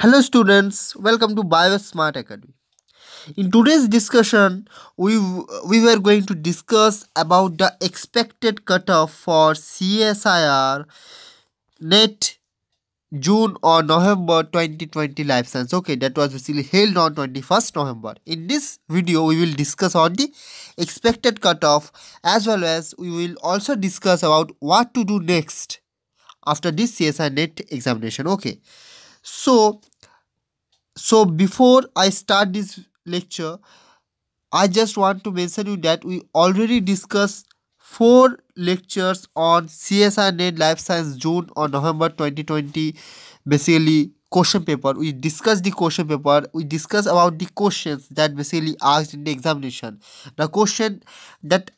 Hello students, welcome to BioSmart Academy. In today's discussion, we, we were going to discuss about the expected cutoff for CSIR NET June or November 2020 life science. Okay, that was basically held on 21st November. In this video, we will discuss on the expected cutoff as well as we will also discuss about what to do next after this CSIR NET examination. Okay so so before i start this lecture i just want to mention you that we already discussed four lectures on CSIRNet Life Science June or November 2020 basically question paper we discussed the question paper we discussed about the questions that basically asked in the examination the question that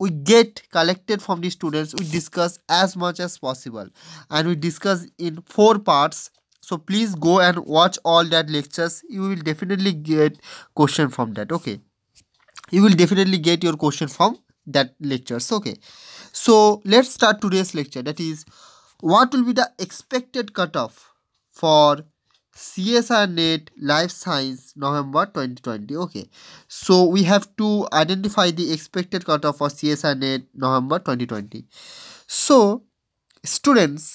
we get collected from the students we discuss as much as possible and we discuss in four parts so please go and watch all that lectures you will definitely get question from that okay you will definitely get your question from that lectures okay so let's start today's lecture that is what will be the expected cutoff for CSR net life science November 2020 okay so we have to identify the expected cutoff for CSR net November 2020 so students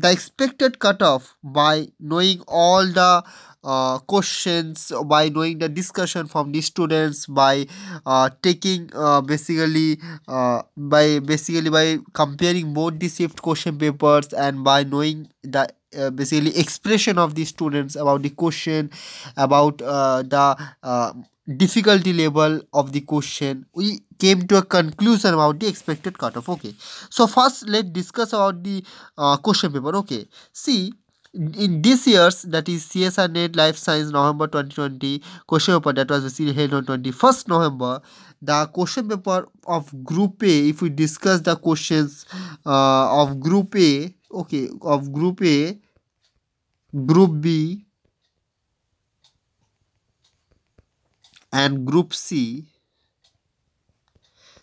the expected cutoff by knowing all the uh, questions by knowing the discussion from the students by uh, taking uh, basically uh, by basically by comparing both the shift question papers and by knowing the uh, basically expression of the students about the question about uh, the uh, difficulty level of the question we came to a conclusion about the expected cutoff okay so first let's discuss about the uh, question paper okay see in this year's that is CSR Net Life Science November 2020 question paper that was held on 21st November the question paper of group A if we discuss the questions uh, of group A okay of group A group B and group C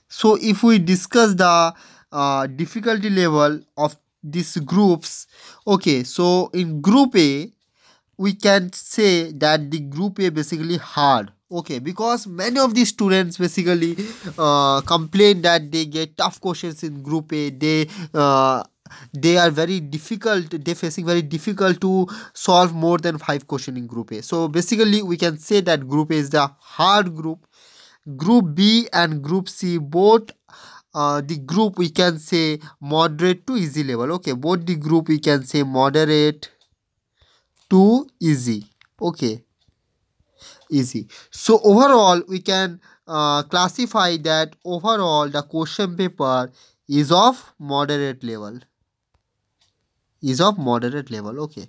so if we discuss the uh, difficulty level of these groups okay so in group a we can say that the group a basically hard okay because many of the students basically uh, complain that they get tough questions in group a they uh, they are very difficult they facing very difficult to solve more than five question in group a so basically we can say that group a is the hard group group b and group c both uh, the group we can say moderate to easy level okay both the group we can say moderate to easy okay easy so overall we can uh, classify that overall the question paper is of moderate level is of moderate level okay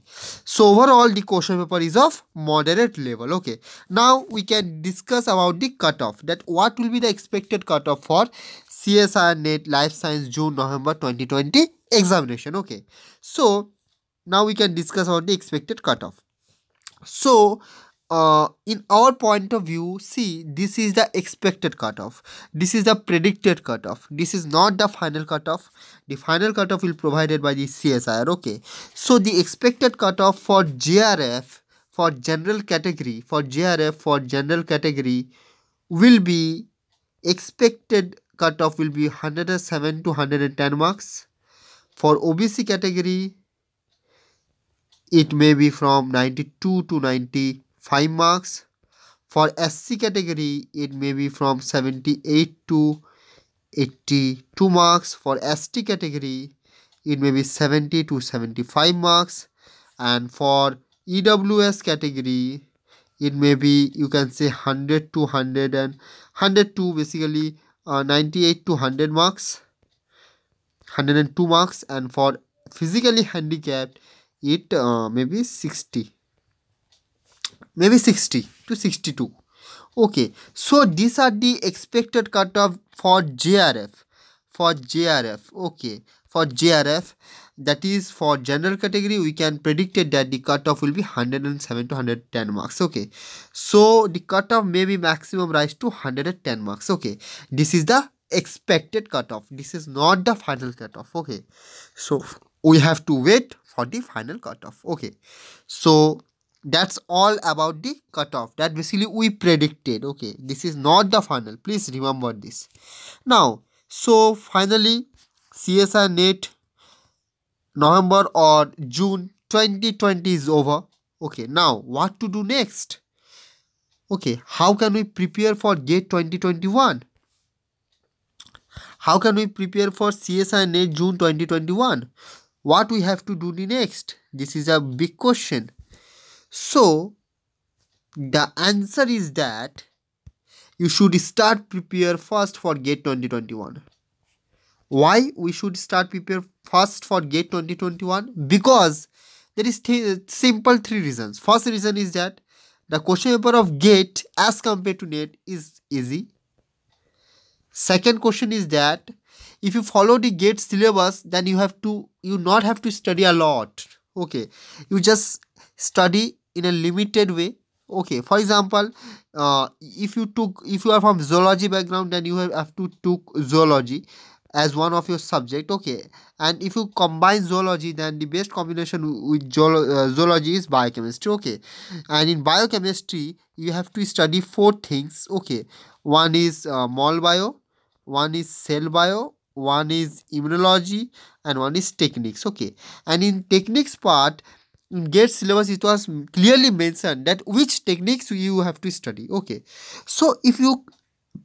so overall the question paper is of moderate level okay now we can discuss about the cutoff that what will be the expected cutoff for C S R NET Life Science June November 2020 examination. Okay, so now we can discuss about the expected cutoff. So, uh, in our point of view, see, this is the expected cutoff. This is the predicted cutoff. This is not the final cutoff. The final cutoff will provided by the CSIR. Okay. So the expected cutoff for JRF, for general category, for JRF, for general category will be expected cutoff will be 107 to 110 marks. For OBC category, it may be from 92 to 95 marks. For SC category, it may be from 78 to 82 marks. For ST category, it may be 70 to 75 marks. And for EWS category, it may be you can say 100 to 100 and 102 basically uh, 98 to 100 marks 102 marks and for physically handicapped it uh, maybe 60 maybe 60 to 62 okay so these are the expected cutoff for jrf for jrf okay for jrf that is for general category we can predict it that the cutoff will be 107 to 110 marks okay so the cutoff may be maximum rise to 110 marks okay this is the expected cutoff this is not the final cutoff okay so we have to wait for the final cutoff okay so that's all about the cutoff that basically we predicted okay this is not the final please remember this now so finally csi net November or June 2020 is over. Okay, now what to do next? Okay, how can we prepare for GATE 2021? How can we prepare for CSINA June 2021? What we have to do next? This is a big question. So, the answer is that you should start prepare first for GATE 2021. Why we should start prepare first for GATE 2021? Because there is th simple three reasons. First reason is that the question paper of GATE as compared to NET is easy. Second question is that if you follow the GATE syllabus, then you have to you not have to study a lot. Okay, you just study in a limited way okay for example uh, if you took if you are from zoology background then you have, have to took zoology as one of your subject okay and if you combine zoology then the best combination with uh, zoology is biochemistry okay and in biochemistry you have to study four things okay one is uh, mol bio one is cell bio one is immunology and one is techniques okay and in techniques part in gate syllabus it was clearly mentioned that which techniques you have to study okay so if you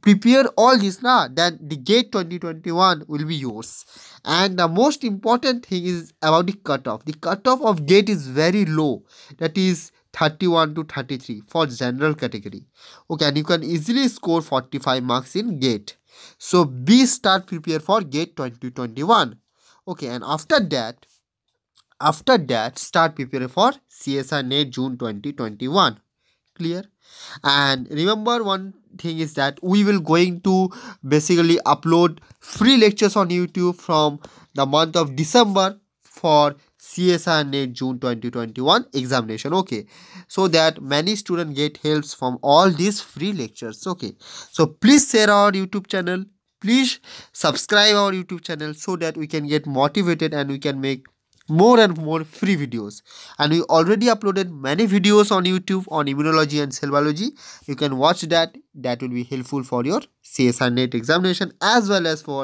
prepare all this now then the gate 2021 will be yours and the most important thing is about the cutoff the cutoff of gate is very low that is 31 to 33 for general category okay and you can easily score 45 marks in gate so be start prepare for gate 2021 okay and after that after that start prepare for csi net june 2021 clear and remember one thing is that we will going to basically upload free lectures on youtube from the month of december for CSRNet June 2021 examination okay so that many student get helps from all these free lectures okay so please share our youtube channel please subscribe our youtube channel so that we can get motivated and we can make more and more free videos and we already uploaded many videos on youtube on immunology and cell biology you can watch that that will be helpful for your csr net examination as well as for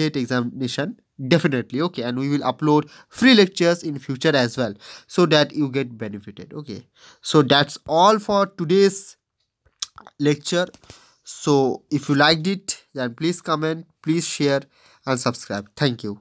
gate examination definitely okay and we will upload free lectures in future as well so that you get benefited okay so that's all for today's lecture so if you liked it then please comment please share and subscribe thank you